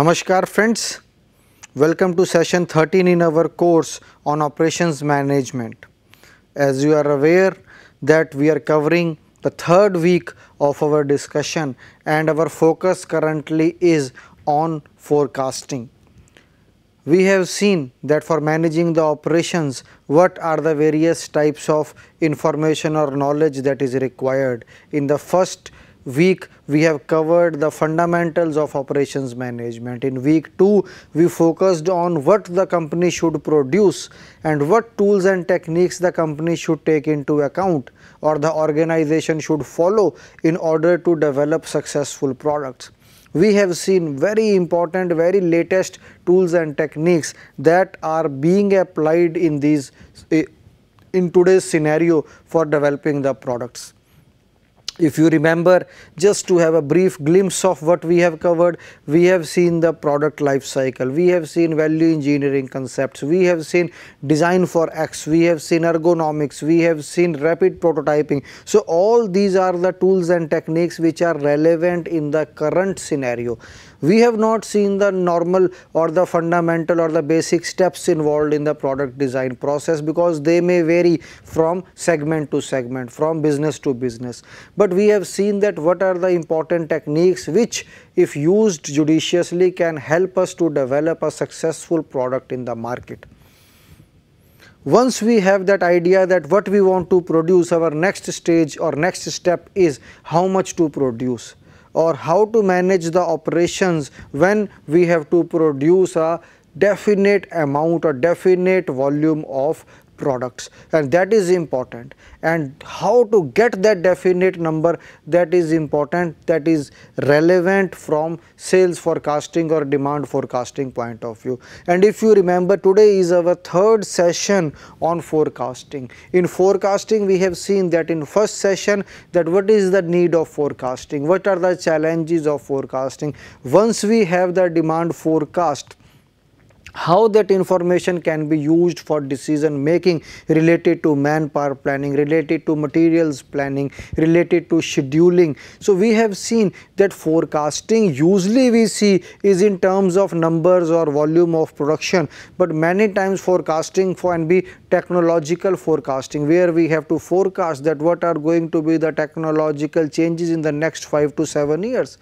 Namaskar friends, welcome to session 13 in our course on operations management. As you are aware that we are covering the third week of our discussion and our focus currently is on forecasting. We have seen that for managing the operations, what are the various types of information or knowledge that is required. In the first week we have covered the fundamentals of operations management. In week 2 we focused on what the company should produce and what tools and techniques the company should take into account or the organization should follow in order to develop successful products. We have seen very important, very latest tools and techniques that are being applied in these eh, in today's scenario for developing the products if you remember just to have a brief glimpse of what we have covered we have seen the product life cycle we have seen value engineering concepts we have seen design for x we have seen ergonomics we have seen rapid prototyping so all these are the tools and techniques which are relevant in the current scenario we have not seen the normal or the fundamental or the basic steps involved in the product design process because they may vary from segment to segment, from business to business. But we have seen that what are the important techniques which if used judiciously can help us to develop a successful product in the market once we have that idea that what we want to produce our next stage or next step is how much to produce or how to manage the operations when we have to produce a definite amount or definite volume of products and that is important and how to get that definite number that is important that is relevant from sales forecasting or demand forecasting point of view and if you remember today is our third session on forecasting in forecasting we have seen that in first session that what is the need of forecasting what are the challenges of forecasting once we have the demand forecast how that information can be used for decision making related to manpower planning related to materials planning related to scheduling so we have seen that forecasting usually we see is in terms of numbers or volume of production but many times forecasting and be technological forecasting where we have to forecast that what are going to be the technological changes in the next 5 to 7 years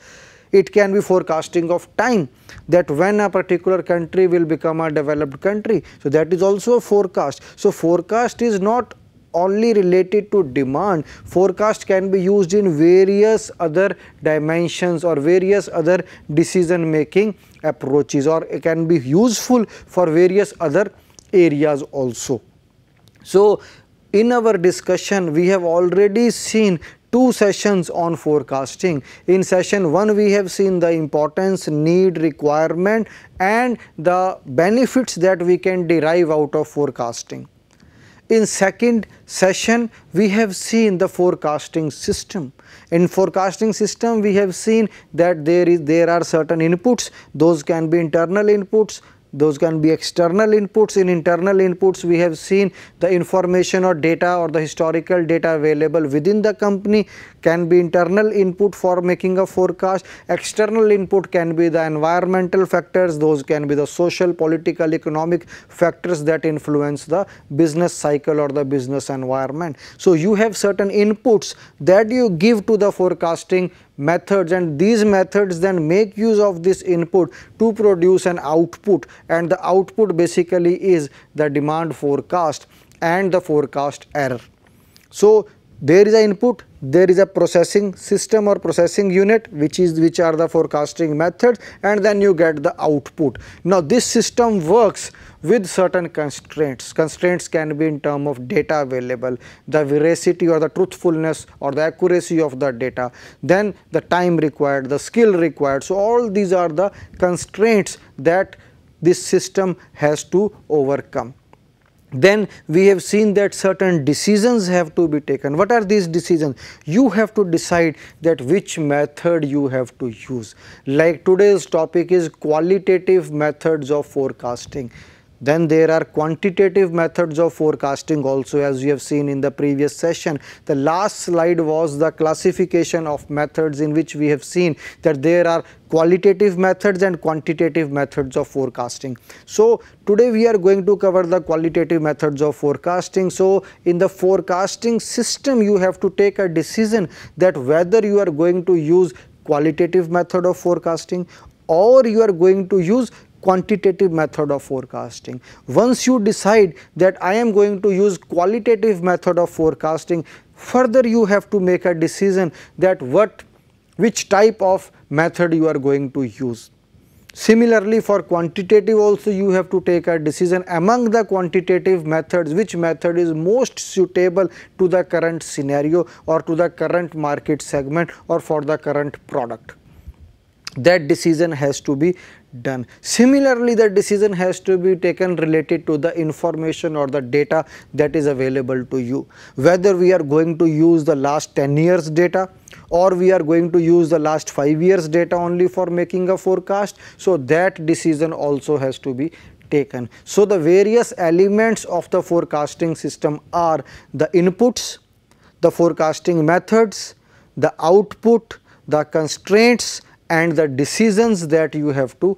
it can be forecasting of time that when a particular country will become a developed country. So, that is also a forecast. So, forecast is not only related to demand, forecast can be used in various other dimensions or various other decision making approaches or it can be useful for various other areas also. So, in our discussion we have already seen two sessions on forecasting. In session 1 we have seen the importance, need, requirement and the benefits that we can derive out of forecasting. In second session we have seen the forecasting system. In forecasting system we have seen that there is there are certain inputs, those can be internal inputs, those can be external inputs in internal inputs we have seen the information or data or the historical data available within the company can be internal input for making a forecast external input can be the environmental factors those can be the social political economic factors that influence the business cycle or the business environment so you have certain inputs that you give to the forecasting methods and these methods then make use of this input to produce an output and the output basically is the demand forecast and the forecast error. So, there is an input there is a processing system or processing unit which is which are the forecasting methods and then you get the output now this system works with certain constraints constraints can be in term of data available the veracity or the truthfulness or the accuracy of the data then the time required the skill required so all these are the constraints that this system has to overcome then we have seen that certain decisions have to be taken. What are these decisions? You have to decide that which method you have to use. Like today's topic is qualitative methods of forecasting. Then there are quantitative methods of forecasting also as we have seen in the previous session. The last slide was the classification of methods in which we have seen that there are qualitative methods and quantitative methods of forecasting. So today we are going to cover the qualitative methods of forecasting. So in the forecasting system you have to take a decision that whether you are going to use qualitative method of forecasting or you are going to use quantitative method of forecasting. Once you decide that I am going to use qualitative method of forecasting, further you have to make a decision that what which type of method you are going to use. Similarly, for quantitative also you have to take a decision among the quantitative methods which method is most suitable to the current scenario or to the current market segment or for the current product that decision has to be done. Similarly, the decision has to be taken related to the information or the data that is available to you. Whether we are going to use the last 10 years data or we are going to use the last 5 years data only for making a forecast. So, that decision also has to be taken. So, the various elements of the forecasting system are the inputs, the forecasting methods, the output, the constraints, and the decisions that you have to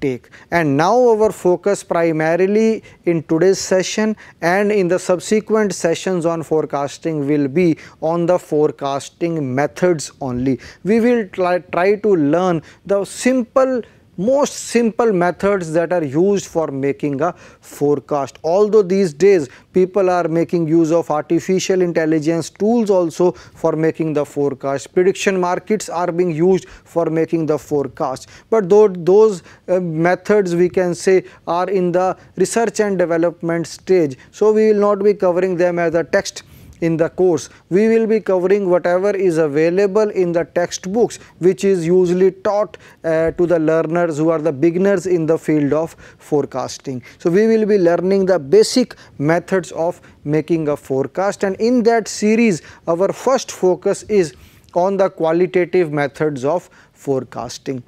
take. And now our focus primarily in today's session and in the subsequent sessions on forecasting will be on the forecasting methods only. We will try, try to learn the simple most simple methods that are used for making a forecast. Although these days people are making use of artificial intelligence tools also for making the forecast. Prediction markets are being used for making the forecast. But though those uh, methods we can say are in the research and development stage. So, we will not be covering them as a text in the course. We will be covering whatever is available in the textbooks which is usually taught uh, to the learners who are the beginners in the field of forecasting. So, we will be learning the basic methods of making a forecast and in that series our first focus is on the qualitative methods of forecasting.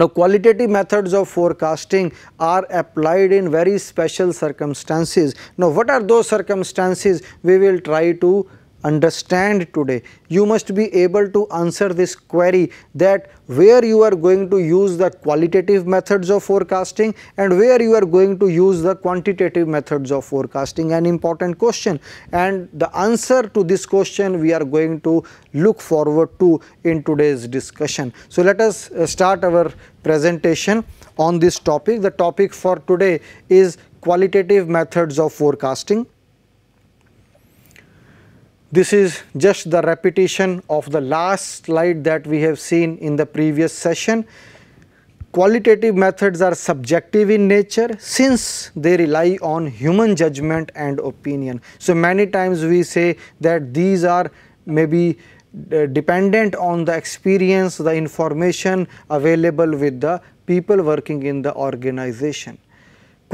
Now qualitative methods of forecasting are applied in very special circumstances. Now what are those circumstances we will try to understand today. You must be able to answer this query that where you are going to use the qualitative methods of forecasting and where you are going to use the quantitative methods of forecasting an important question and the answer to this question we are going to look forward to in today's discussion. So, let us uh, start our presentation on this topic. The topic for today is qualitative methods of forecasting. This is just the repetition of the last slide that we have seen in the previous session. Qualitative methods are subjective in nature since they rely on human judgment and opinion. So, many times we say that these are maybe uh, dependent on the experience, the information available with the people working in the organization.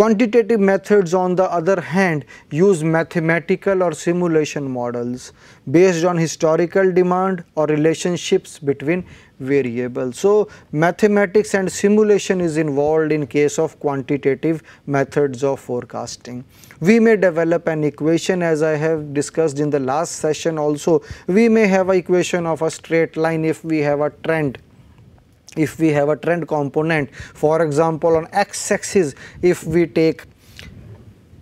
Quantitative methods on the other hand use mathematical or simulation models based on historical demand or relationships between variables. So, mathematics and simulation is involved in case of quantitative methods of forecasting. We may develop an equation as I have discussed in the last session also. We may have an equation of a straight line if we have a trend if we have a trend component for example on x axis if we take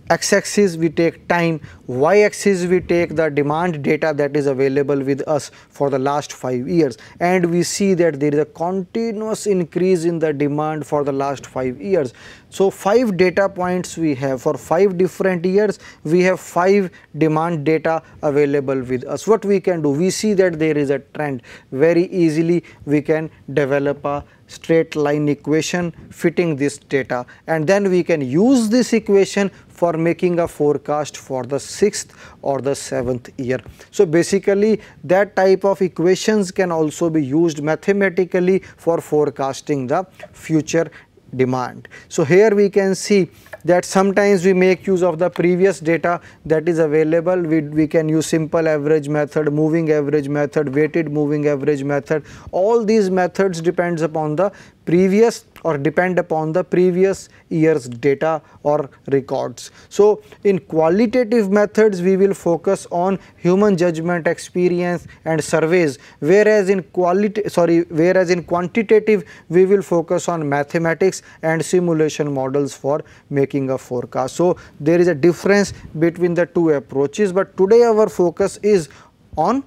x-axis we take time, y-axis we take the demand data that is available with us for the last 5 years and we see that there is a continuous increase in the demand for the last 5 years. So, 5 data points we have for 5 different years we have 5 demand data available with us. What we can do? We see that there is a trend very easily we can develop a straight line equation fitting this data and then we can use this equation for making a forecast for the sixth or the seventh year. So, basically that type of equations can also be used mathematically for forecasting the future demand. So, here we can see that sometimes we make use of the previous data that is available we, we can use simple average method moving average method weighted moving average method all these methods depends upon the previous or depend upon the previous year's data or records. So, in qualitative methods we will focus on human judgment, experience and surveys whereas in quality sorry whereas in quantitative we will focus on mathematics and simulation models for making a forecast. So, there is a difference between the two approaches but today our focus is on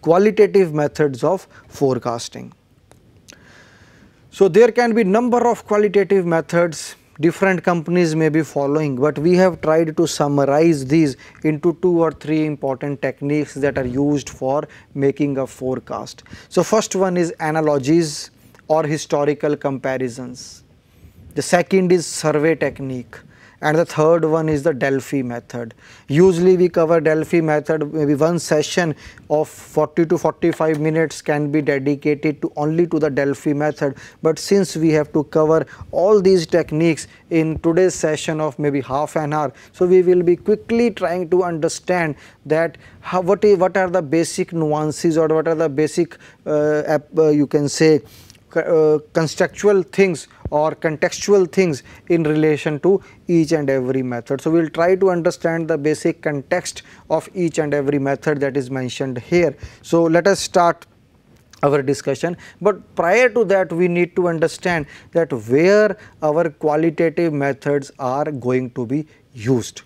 qualitative methods of forecasting. So, there can be number of qualitative methods different companies may be following, but we have tried to summarize these into two or three important techniques that are used for making a forecast. So, first one is analogies or historical comparisons. The second is survey technique and the third one is the Delphi method. Usually we cover Delphi method maybe one session of 40 to 45 minutes can be dedicated to only to the Delphi method but since we have to cover all these techniques in today's session of maybe half an hour so we will be quickly trying to understand that how, what are the basic nuances or what are the basic uh, uh, you can say uh, constructual things or contextual things in relation to each and every method. So, we will try to understand the basic context of each and every method that is mentioned here. So, let us start our discussion but prior to that we need to understand that where our qualitative methods are going to be used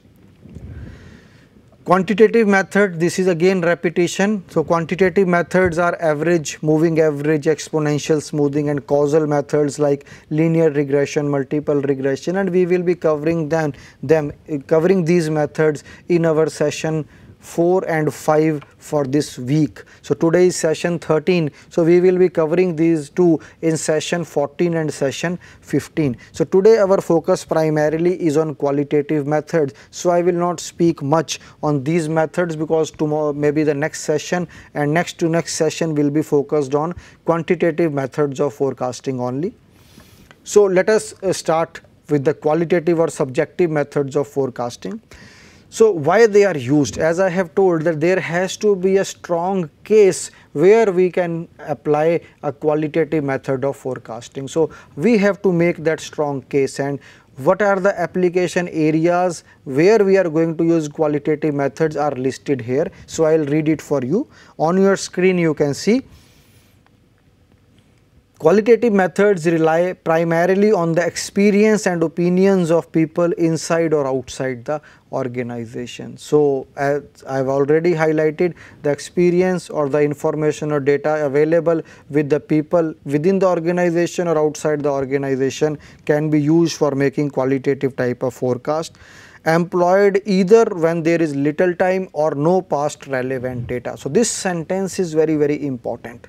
Quantitative method, this is again repetition. So, quantitative methods are average, moving average, exponential smoothing and causal methods like linear regression, multiple regression and we will be covering them, them covering these methods in our session 4 and 5 for this week. So today is session 13. So we will be covering these two in session 14 and session 15. So today our focus primarily is on qualitative methods. So I will not speak much on these methods because tomorrow maybe the next session and next to next session will be focused on quantitative methods of forecasting only. So let us uh, start with the qualitative or subjective methods of forecasting. So why they are used? As I have told that there has to be a strong case where we can apply a qualitative method of forecasting. So we have to make that strong case and what are the application areas where we are going to use qualitative methods are listed here. So I will read it for you. On your screen you can see Qualitative methods rely primarily on the experience and opinions of people inside or outside the organization. So, as I have already highlighted the experience or the information or data available with the people within the organization or outside the organization can be used for making qualitative type of forecast employed either when there is little time or no past relevant data. So, this sentence is very very important.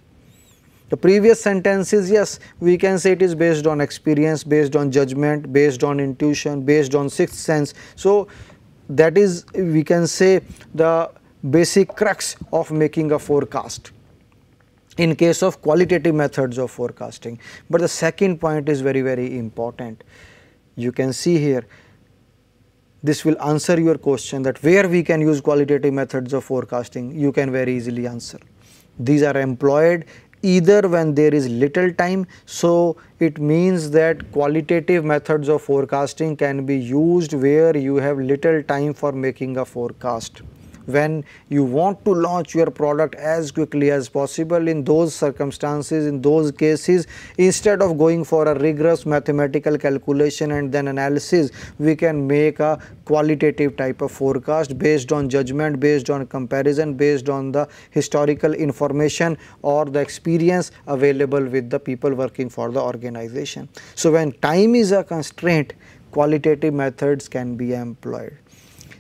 The previous sentences, yes, we can say it is based on experience, based on judgment, based on intuition, based on sixth sense. So, that is we can say the basic crux of making a forecast in case of qualitative methods of forecasting. But the second point is very, very important. You can see here, this will answer your question that where we can use qualitative methods of forecasting, you can very easily answer. These are employed either when there is little time. So, it means that qualitative methods of forecasting can be used where you have little time for making a forecast when you want to launch your product as quickly as possible in those circumstances in those cases instead of going for a rigorous mathematical calculation and then analysis we can make a qualitative type of forecast based on judgment based on comparison based on the historical information or the experience available with the people working for the organization so when time is a constraint qualitative methods can be employed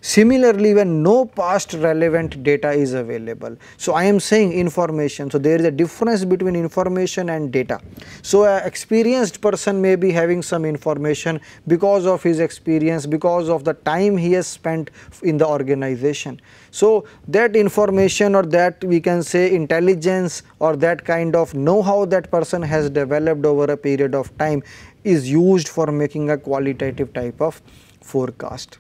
Similarly, when no past relevant data is available, so I am saying information, so there is a difference between information and data. So, an experienced person may be having some information because of his experience, because of the time he has spent in the organization. So, that information or that we can say intelligence or that kind of know-how that person has developed over a period of time is used for making a qualitative type of forecast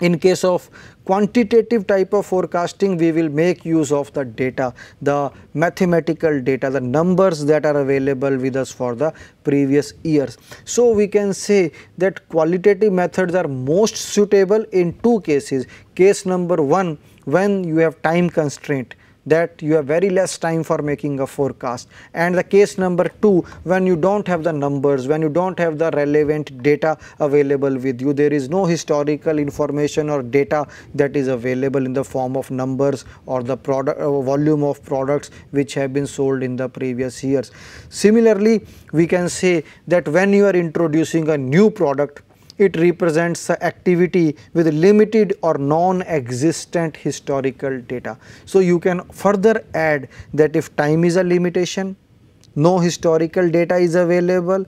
in case of quantitative type of forecasting we will make use of the data the mathematical data the numbers that are available with us for the previous years so we can say that qualitative methods are most suitable in two cases case number 1 when you have time constraint that you have very less time for making a forecast and the case number 2 when you don't have the numbers when you don't have the relevant data available with you there is no historical information or data that is available in the form of numbers or the product uh, volume of products which have been sold in the previous years similarly we can say that when you are introducing a new product it represents the activity with limited or non-existent historical data. So, you can further add that if time is a limitation, no historical data is available,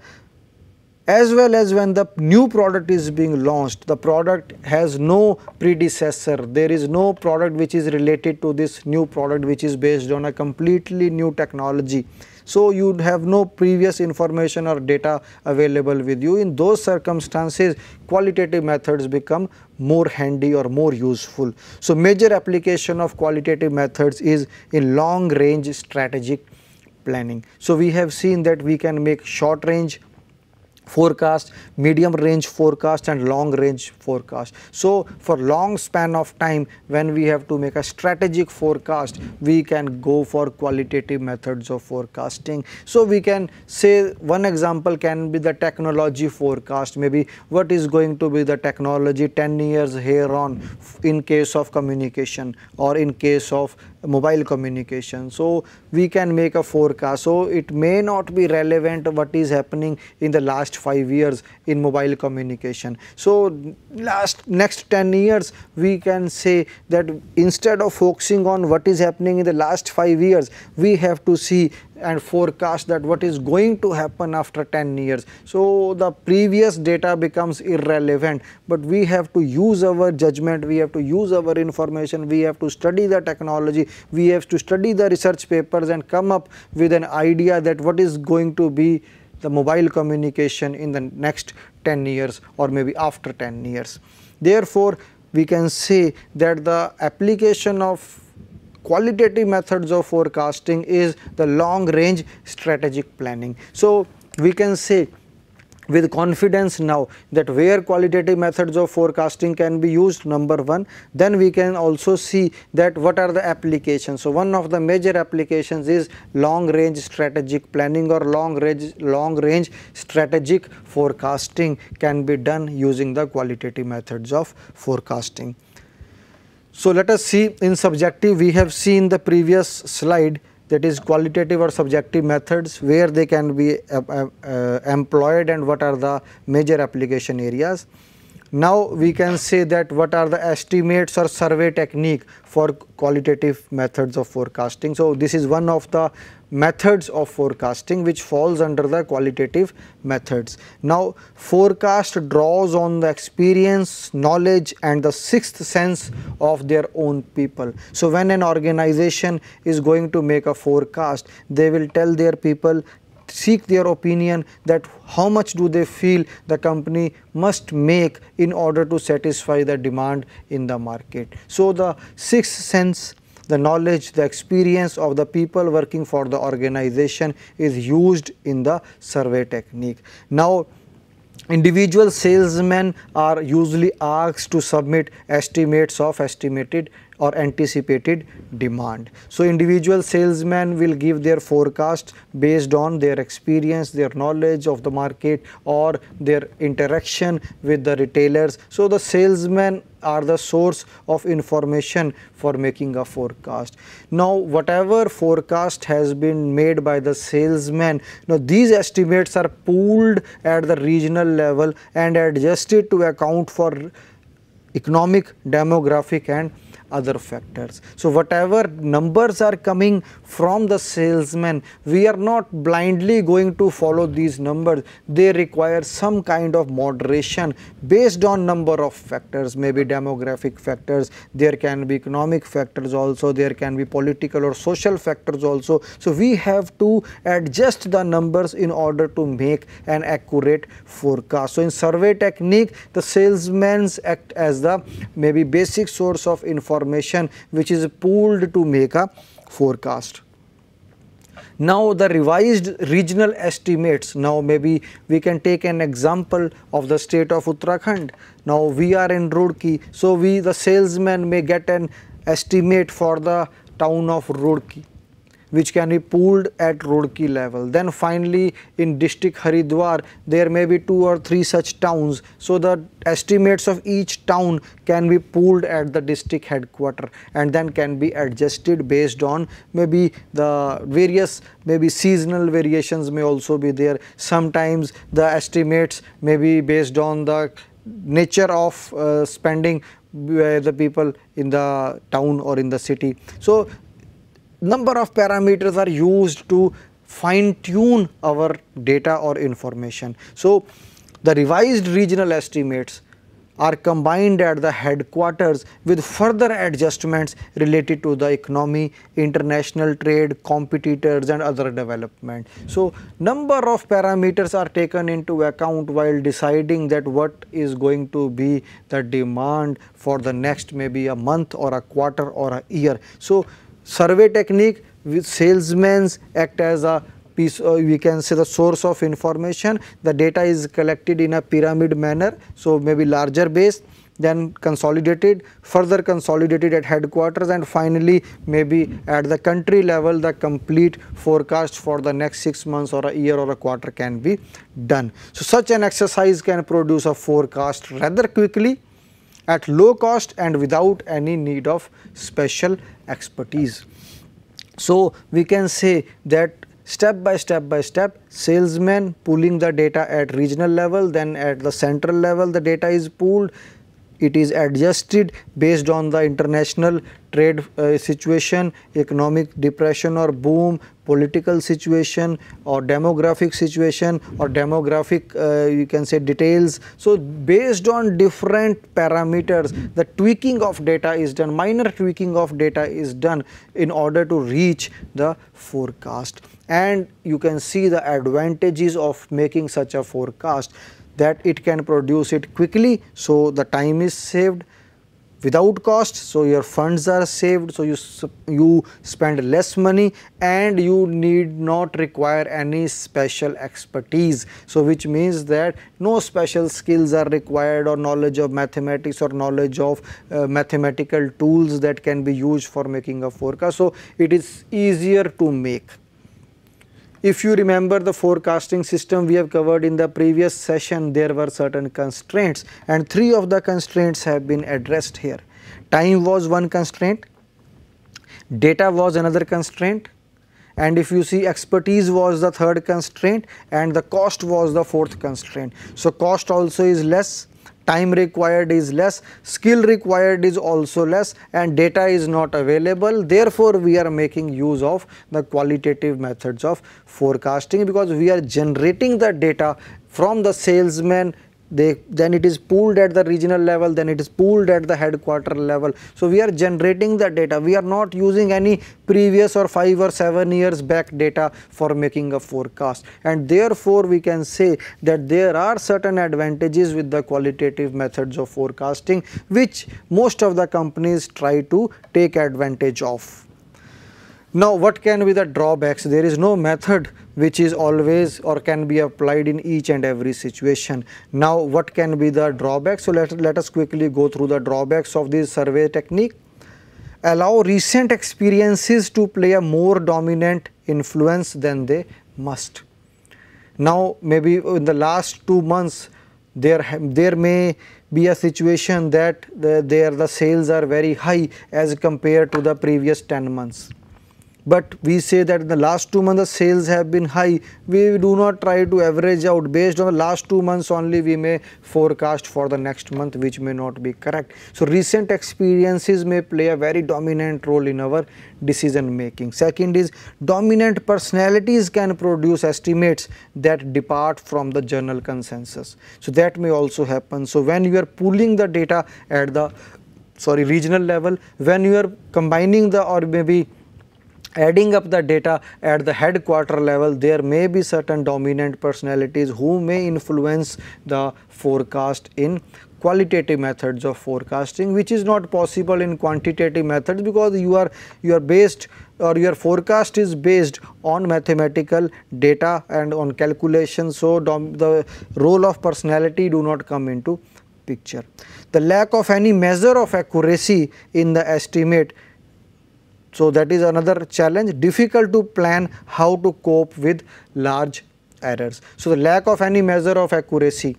as well as when the new product is being launched, the product has no predecessor, there is no product which is related to this new product which is based on a completely new technology so you have no previous information or data available with you. In those circumstances, qualitative methods become more handy or more useful. So major application of qualitative methods is in long range strategic planning. So we have seen that we can make short range forecast medium range forecast and long range forecast so for long span of time when we have to make a strategic forecast we can go for qualitative methods of forecasting so we can say one example can be the technology forecast maybe what is going to be the technology 10 years here on in case of communication or in case of mobile communication so we can make a forecast so it may not be relevant what is happening in the last 5 years in mobile communication so last next 10 years we can say that instead of focusing on what is happening in the last 5 years we have to see and forecast that what is going to happen after 10 years. So the previous data becomes irrelevant, but we have to use our judgment, we have to use our information, we have to study the technology, we have to study the research papers and come up with an idea that what is going to be the mobile communication in the next 10 years or maybe after 10 years. Therefore, we can say that the application of qualitative methods of forecasting is the long range strategic planning. So, we can say with confidence now that where qualitative methods of forecasting can be used number one then we can also see that what are the applications so one of the major applications is long range strategic planning or long range long range strategic forecasting can be done using the qualitative methods of forecasting so, let us see in subjective we have seen the previous slide that is qualitative or subjective methods where they can be uh, uh, uh employed and what are the major application areas. Now we can say that what are the estimates or survey technique for qualitative methods of forecasting. So this is one of the methods of forecasting which falls under the qualitative methods. Now forecast draws on the experience, knowledge and the sixth sense of their own people. So when an organization is going to make a forecast, they will tell their people seek their opinion that how much do they feel the company must make in order to satisfy the demand in the market. So, the sixth sense the knowledge, the experience of the people working for the organization is used in the survey technique. Now, individual salesmen are usually asked to submit estimates of estimated or anticipated demand. So individual salesmen will give their forecast based on their experience, their knowledge of the market or their interaction with the retailers. So the salesmen are the source of information for making a forecast. Now, whatever forecast has been made by the salesman, now these estimates are pooled at the regional level and adjusted to account for economic, demographic and other factors. So, whatever numbers are coming from the salesman, we are not blindly going to follow these numbers. They require some kind of moderation based on number of factors, maybe demographic factors, there can be economic factors also, there can be political or social factors also. So, we have to adjust the numbers in order to make an accurate forecast. So, in survey technique, the salesmen's act as the maybe basic source of information information which is pooled to make a forecast. Now the revised regional estimates, now maybe we can take an example of the state of Uttarakhand. Now we are in Roorkee, so we the salesman may get an estimate for the town of Roorkee which can be pooled at Roorkee level. Then finally in district Haridwar there may be two or three such towns. So the estimates of each town can be pooled at the district headquarter and then can be adjusted based on maybe the various maybe seasonal variations may also be there. Sometimes the estimates may be based on the nature of uh, spending by the people in the town or in the city. So, number of parameters are used to fine tune our data or information. So, the revised regional estimates are combined at the headquarters with further adjustments related to the economy, international trade, competitors and other development. So, number of parameters are taken into account while deciding that what is going to be the demand for the next maybe a month or a quarter or a year. So, survey technique with salesmen act as a piece uh, we can say the source of information the data is collected in a pyramid manner so maybe larger base then consolidated further consolidated at headquarters and finally maybe at the country level the complete forecast for the next 6 months or a year or a quarter can be done so such an exercise can produce a forecast rather quickly at low cost and without any need of special expertise. So, we can say that step by step by step salesman pulling the data at regional level then at the central level the data is pooled it is adjusted based on the international trade uh, situation, economic depression or boom, political situation or demographic situation or demographic uh, you can say details. So, based on different parameters the tweaking of data is done, minor tweaking of data is done in order to reach the forecast and you can see the advantages of making such a forecast that it can produce it quickly. So, the time is saved without cost. So, your funds are saved. So, you, you spend less money and you need not require any special expertise. So, which means that no special skills are required or knowledge of mathematics or knowledge of uh, mathematical tools that can be used for making a forecast. So, it is easier to make. If you remember the forecasting system we have covered in the previous session, there were certain constraints and three of the constraints have been addressed here. Time was one constraint, data was another constraint and if you see expertise was the third constraint and the cost was the fourth constraint. So, cost also is less time required is less, skill required is also less and data is not available. Therefore, we are making use of the qualitative methods of forecasting because we are generating the data from the salesman they then it is pooled at the regional level then it is pooled at the headquarter level so we are generating the data we are not using any previous or 5 or 7 years back data for making a forecast and therefore we can say that there are certain advantages with the qualitative methods of forecasting which most of the companies try to take advantage of now what can be the drawbacks? There is no method which is always or can be applied in each and every situation. Now what can be the drawbacks? So let, let us quickly go through the drawbacks of this survey technique. Allow recent experiences to play a more dominant influence than they must. Now maybe in the last two months there, there may be a situation that the, there the sales are very high as compared to the previous 10 months but we say that in the last two months the sales have been high we do not try to average out based on the last two months only we may forecast for the next month which may not be correct so recent experiences may play a very dominant role in our decision making second is dominant personalities can produce estimates that depart from the general consensus so that may also happen so when you are pulling the data at the sorry regional level when you are combining the or maybe adding up the data at the headquarter level there may be certain dominant personalities who may influence the forecast in qualitative methods of forecasting which is not possible in quantitative methods because you are you are based or your forecast is based on mathematical data and on calculation so the role of personality do not come into picture the lack of any measure of accuracy in the estimate so, that is another challenge difficult to plan how to cope with large errors. So, the lack of any measure of accuracy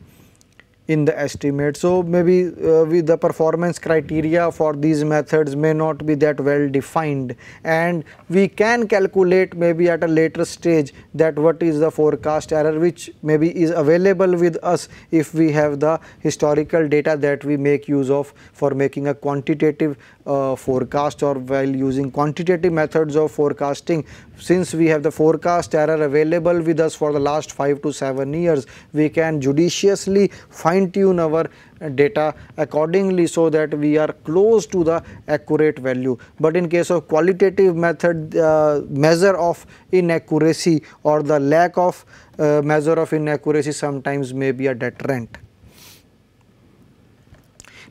in the estimate. So maybe uh, with the performance criteria for these methods may not be that well defined and we can calculate maybe at a later stage that what is the forecast error which maybe is available with us if we have the historical data that we make use of for making a quantitative uh, forecast or while using quantitative methods of forecasting since we have the forecast error available with us for the last 5 to 7 years we can judiciously find fine tune our uh, data accordingly so that we are close to the accurate value but in case of qualitative method uh, measure of inaccuracy or the lack of uh, measure of inaccuracy sometimes may be a deterrent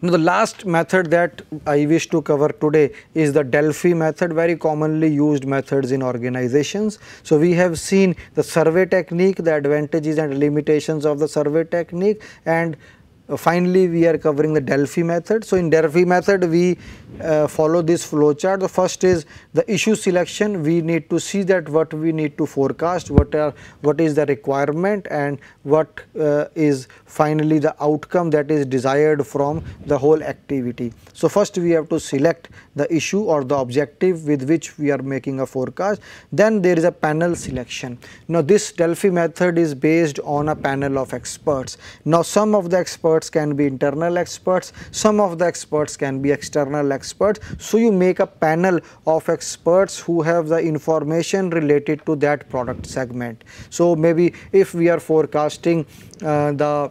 now the last method that I wish to cover today is the Delphi method, very commonly used methods in organizations. So we have seen the survey technique, the advantages and limitations of the survey technique and uh, finally we are covering the Delphi method. So in Delphi method we uh, follow this flow chart. The first is the issue selection. We need to see that what we need to forecast, what are what is the requirement and what uh, is finally the outcome that is desired from the whole activity. So first we have to select the issue or the objective with which we are making a forecast. Then there is a panel selection. Now this Delphi method is based on a panel of experts. Now some of the experts experts can be internal experts, some of the experts can be external experts. So you make a panel of experts who have the information related to that product segment. So maybe if we are forecasting uh, the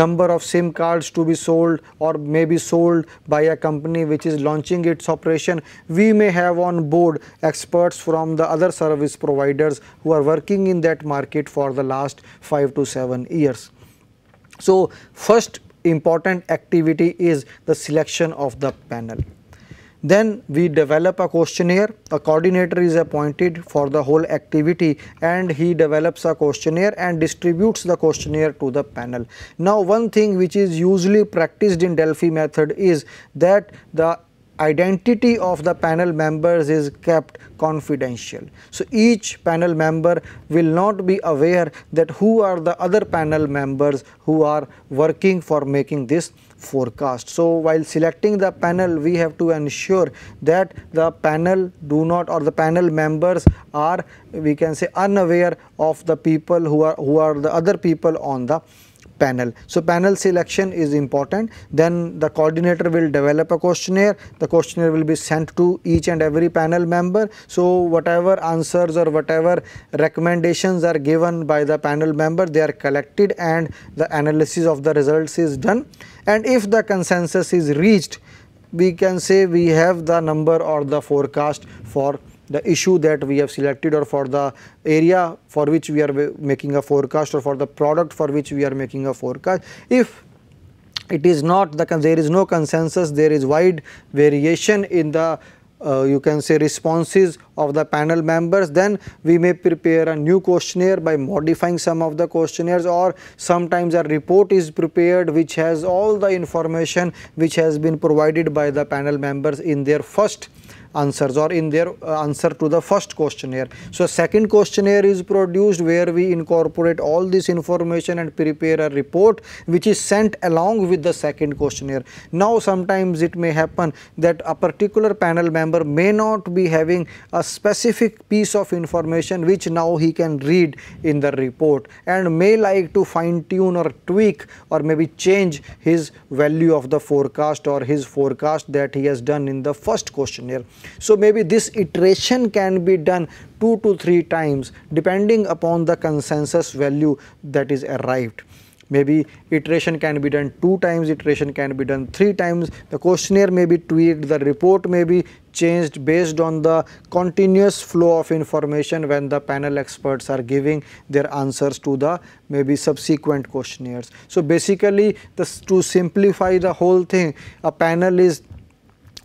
number of SIM cards to be sold or may be sold by a company which is launching its operation. We may have on board experts from the other service providers who are working in that market for the last 5 to 7 years. So, first important activity is the selection of the panel. Then we develop a questionnaire, a coordinator is appointed for the whole activity and he develops a questionnaire and distributes the questionnaire to the panel. Now one thing which is usually practiced in Delphi method is that the identity of the panel members is kept confidential. So, each panel member will not be aware that who are the other panel members who are working for making this forecast. So, while selecting the panel we have to ensure that the panel do not or the panel members are we can say unaware of the people who are who are the other people on the panel. So, panel selection is important then the coordinator will develop a questionnaire, the questionnaire will be sent to each and every panel member. So, whatever answers or whatever recommendations are given by the panel member they are collected and the analysis of the results is done and if the consensus is reached we can say we have the number or the forecast for the issue that we have selected or for the area for which we are making a forecast or for the product for which we are making a forecast. If it is not the there is no consensus there is wide variation in the uh, you can say responses of the panel members then we may prepare a new questionnaire by modifying some of the questionnaires or sometimes a report is prepared which has all the information which has been provided by the panel members in their first answers or in their uh, answer to the first questionnaire. So second questionnaire is produced where we incorporate all this information and prepare a report which is sent along with the second questionnaire. Now sometimes it may happen that a particular panel member may not be having a specific piece of information which now he can read in the report and may like to fine tune or tweak or maybe change his value of the forecast or his forecast that he has done in the first questionnaire. So maybe this iteration can be done 2 to 3 times depending upon the consensus value that is arrived. Maybe iteration can be done 2 times, iteration can be done 3 times, the questionnaire may be tweaked, the report may be changed based on the continuous flow of information when the panel experts are giving their answers to the maybe subsequent questionnaires. So basically, this, to simplify the whole thing, a panel is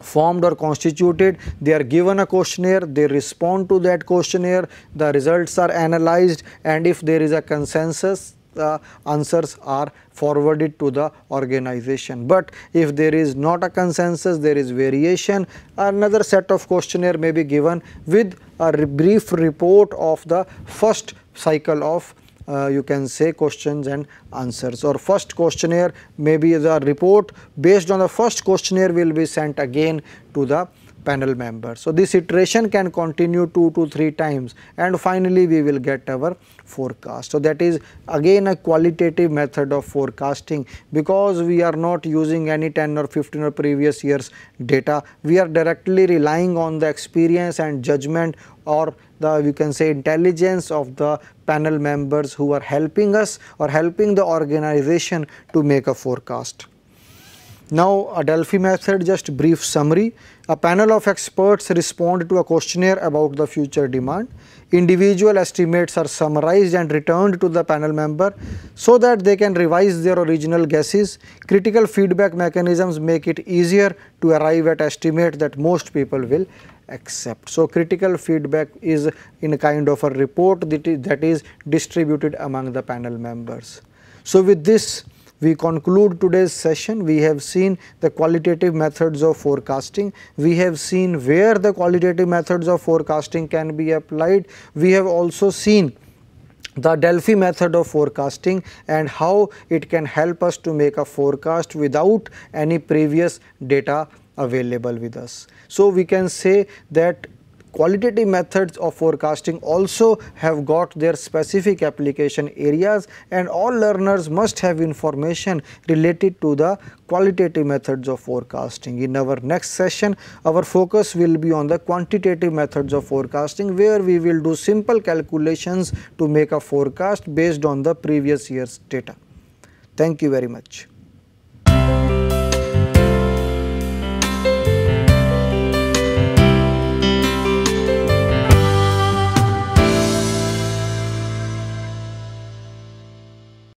formed or constituted they are given a questionnaire they respond to that questionnaire the results are analyzed and if there is a consensus the answers are forwarded to the organization. But if there is not a consensus, there is variation, another set of questionnaire may be given with a brief report of the first cycle of uh, you can say questions and answers or first questionnaire maybe the report based on the first questionnaire will be sent again to the panel member. So, this iteration can continue 2 to 3 times and finally, we will get our forecast. So, that is again a qualitative method of forecasting because we are not using any 10 or 15 or previous years data. We are directly relying on the experience and judgment or the you can say intelligence of the panel members who are helping us or helping the organization to make a forecast. Now, a Delphi method, just brief summary. A panel of experts respond to a questionnaire about the future demand individual estimates are summarized and returned to the panel member so that they can revise their original guesses. Critical feedback mechanisms make it easier to arrive at estimate that most people will accept. So, critical feedback is in a kind of a report that is, that is distributed among the panel members. So, with this we conclude today's session. We have seen the qualitative methods of forecasting. We have seen where the qualitative methods of forecasting can be applied. We have also seen the Delphi method of forecasting and how it can help us to make a forecast without any previous data available with us. So, we can say that qualitative methods of forecasting also have got their specific application areas and all learners must have information related to the qualitative methods of forecasting. In our next session, our focus will be on the quantitative methods of forecasting where we will do simple calculations to make a forecast based on the previous year's data. Thank you very much.